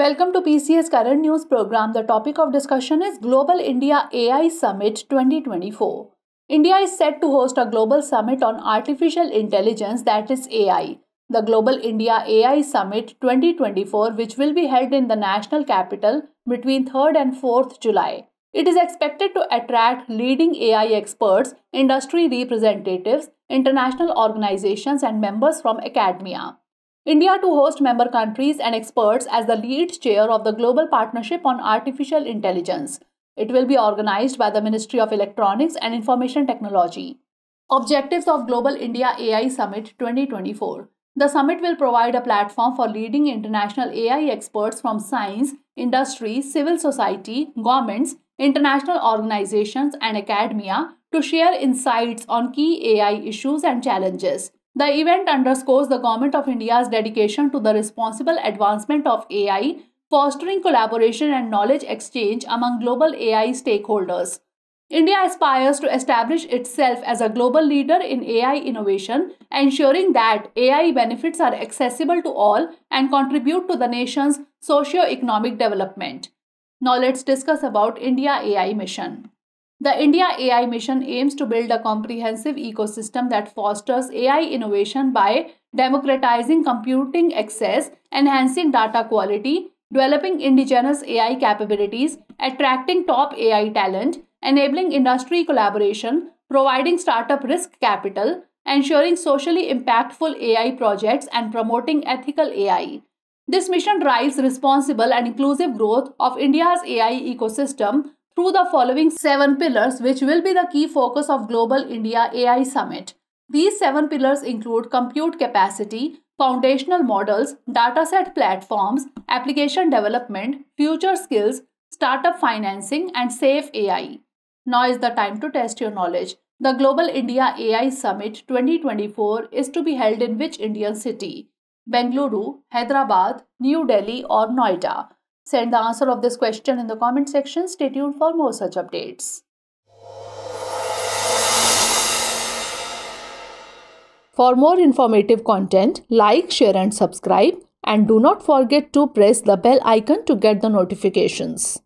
Welcome to PCS Current News program. The topic of discussion is Global India AI Summit 2024. India is set to host a global summit on artificial intelligence, that is AI. The Global India AI Summit 2024, which will be held in the national capital between 3rd and 4th July. It is expected to attract leading AI experts, industry representatives, international organizations, and members from academia. India to host member countries and experts as the lead chair of the Global Partnership on Artificial Intelligence. It will be organized by the Ministry of Electronics and Information Technology. Objectives of Global India AI Summit 2024 The summit will provide a platform for leading international AI experts from science, industry, civil society, governments, international organizations, and academia to share insights on key AI issues and challenges. The event underscores the Government of India's dedication to the responsible advancement of AI, fostering collaboration and knowledge exchange among global AI stakeholders. India aspires to establish itself as a global leader in AI innovation, ensuring that AI benefits are accessible to all and contribute to the nation's socio-economic development. Now let's discuss about India AI mission. The India AI Mission aims to build a comprehensive ecosystem that fosters AI innovation by democratizing computing access, enhancing data quality, developing indigenous AI capabilities, attracting top AI talent, enabling industry collaboration, providing startup risk capital, ensuring socially impactful AI projects, and promoting ethical AI. This mission drives responsible and inclusive growth of India's AI ecosystem through the following seven pillars, which will be the key focus of Global India AI Summit. These seven pillars include compute capacity, foundational models, dataset platforms, application development, future skills, startup financing, and safe AI. Now is the time to test your knowledge. The Global India AI Summit 2024 is to be held in which Indian city? Bengaluru, Hyderabad, New Delhi, or Noida? Send the answer of this question in the comment section. Stay tuned for more such updates. For more informative content, like, share and subscribe and do not forget to press the bell icon to get the notifications.